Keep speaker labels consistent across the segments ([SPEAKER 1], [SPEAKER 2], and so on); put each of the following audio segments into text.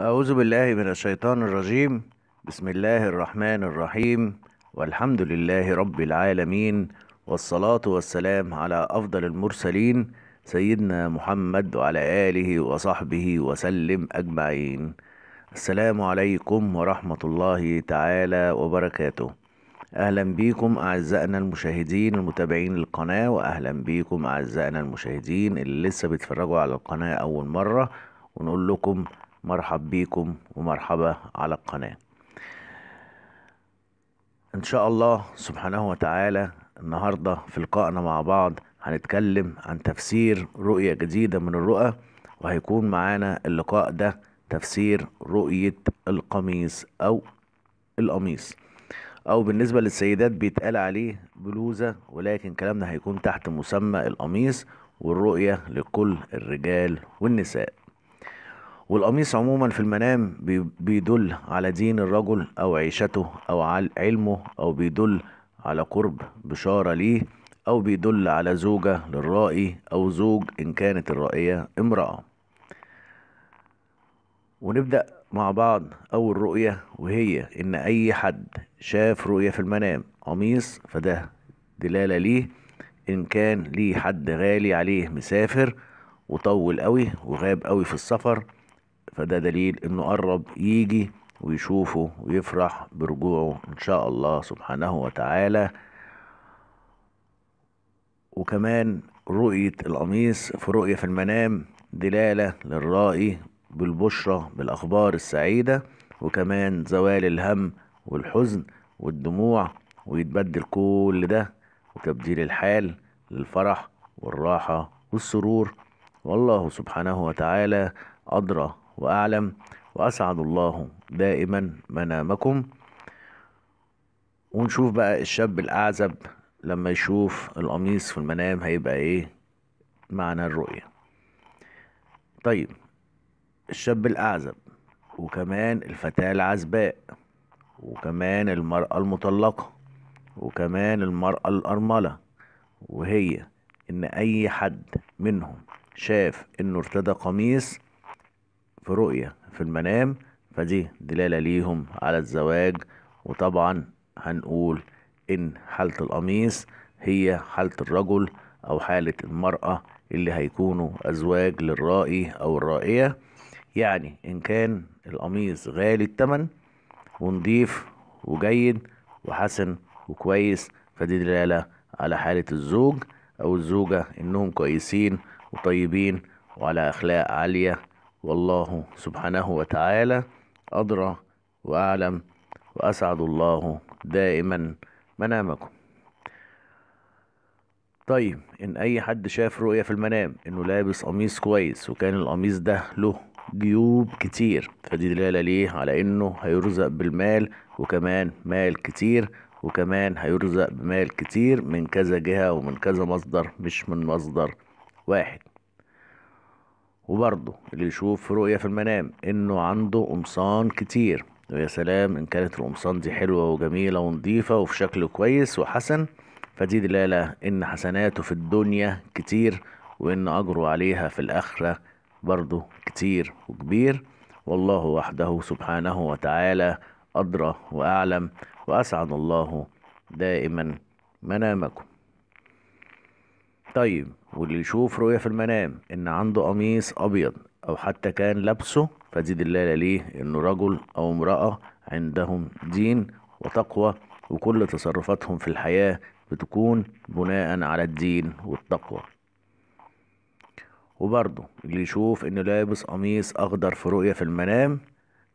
[SPEAKER 1] أعوذ بالله من الشيطان الرجيم بسم الله الرحمن الرحيم والحمد لله رب العالمين والصلاة والسلام على أفضل المرسلين سيدنا محمد وعلى آله وصحبه وسلم أجمعين السلام عليكم ورحمة الله تعالى وبركاته أهلا بيكم أعزائنا المشاهدين المتابعين للقناة وأهلا بيكم أعزائنا المشاهدين اللي لسه بيتفرجوا على القناة أول مرة ونقول لكم مرحب بيكم ومرحبا على القناة ان شاء الله سبحانه وتعالى النهاردة في لقائنا مع بعض هنتكلم عن تفسير رؤية جديدة من الرؤى وهيكون معانا اللقاء ده تفسير رؤية القميص او القميص او بالنسبة للسيدات بيتقال عليه بلوزة ولكن كلامنا هيكون تحت مسمى القميص والرؤية لكل الرجال والنساء والقميص عموما في المنام بيدل على دين الرجل أو عيشته أو علمه أو بيدل على قرب بشارة ليه أو بيدل على زوجة للرائي أو زوج إن كانت الرائية امرأة ونبدأ مع بعض أول رؤية وهي إن أي حد شاف رؤية في المنام قميص فده دلالة ليه إن كان ليه حد غالي عليه مسافر وطول قوي وغاب قوي في السفر فده دليل انه قرب يجي ويشوفه ويفرح برجوعه ان شاء الله سبحانه وتعالى وكمان رؤية القميص في رؤية في المنام دلالة للرائي بالبشرة بالأخبار السعيدة وكمان زوال الهم والحزن والدموع ويتبدل كل ده وتبديل الحال للفرح والراحة والسرور والله سبحانه وتعالى أدرى وأعلم وأسعد الله دائما منامكم ونشوف بقى الشاب الأعزب لما يشوف القميص في المنام هيبقى إيه معنى الرؤية طيب الشاب الأعزب وكمان الفتاة العزباء وكمان المرأة المطلقة وكمان المرأة الأرملة وهي إن أي حد منهم شاف إنه ارتدى قميص في رؤية في المنام فدي دلالة ليهم على الزواج وطبعا هنقول إن حالة القميص هي حالة الرجل أو حالة المرأة اللي هيكونوا أزواج للرائي أو الرائية يعني إن كان القميص غالي التمن ونضيف وجيد وحسن وكويس فدي دلالة على حالة الزوج أو الزوجة إنهم كويسين وطيبين وعلى أخلاق عالية والله سبحانه وتعالى أدرى وأعلم وأسعد الله دائما منامكم طيب إن أي حد شاف رؤية في المنام إنه لابس قميص كويس وكان القميص ده له جيوب كتير فدي دلالة ليه على إنه هيرزق بالمال وكمان مال كتير وكمان هيرزق بمال كتير من كذا جهة ومن كذا مصدر مش من مصدر واحد وبرضه اللي يشوف رؤية في المنام إنه عنده قمصان كتير ويا سلام إن كانت القمصان دي حلوة وجميلة ونضيفة وفي شكل كويس وحسن فدي دلالة إن حسناته في الدنيا كتير وإن أجره عليها في الآخرة برضه كتير وكبير والله وحده سبحانه وتعالى أدرى وأعلم وأسعد الله دائما منامكم طيب واللي يشوف رؤية في المنام إن عنده قميص أبيض أو حتى كان لابسه فزيد دلالة ليه إنه رجل أو امرأة عندهم دين وتقوى وكل تصرفاتهم في الحياة بتكون بناء على الدين والتقوى وبرضه اللي يشوف إنه لابس قميص أخضر في رؤية في المنام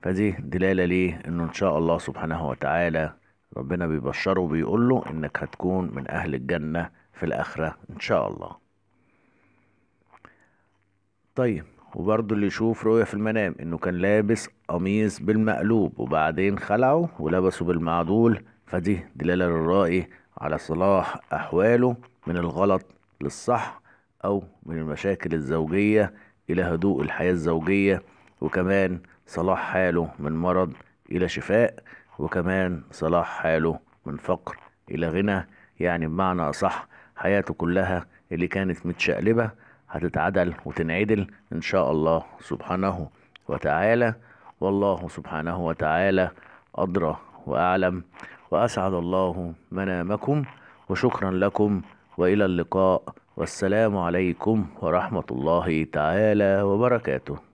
[SPEAKER 1] فدي دلالة ليه إنه إن شاء الله سبحانه وتعالى ربنا بيبشره وبيقول له إنك هتكون من أهل الجنة في الآخرة إن شاء الله طيب وبرضه اللي يشوف رؤية في المنام إنه كان لابس قميص بالمقلوب وبعدين خلعه ولبسه بالمعدول فدي دلالة للرائي على صلاح أحواله من الغلط للصح أو من المشاكل الزوجية إلى هدوء الحياة الزوجية وكمان صلاح حاله من مرض إلى شفاء وكمان صلاح حاله من فقر إلى غنى يعني بمعنى أصح حياته كلها اللي كانت متشقلبة هتتعدل وتنعدل إن شاء الله سبحانه وتعالى والله سبحانه وتعالى أدرى وأعلم وأسعد الله منامكم وشكرا لكم وإلى اللقاء والسلام عليكم ورحمة الله تعالى وبركاته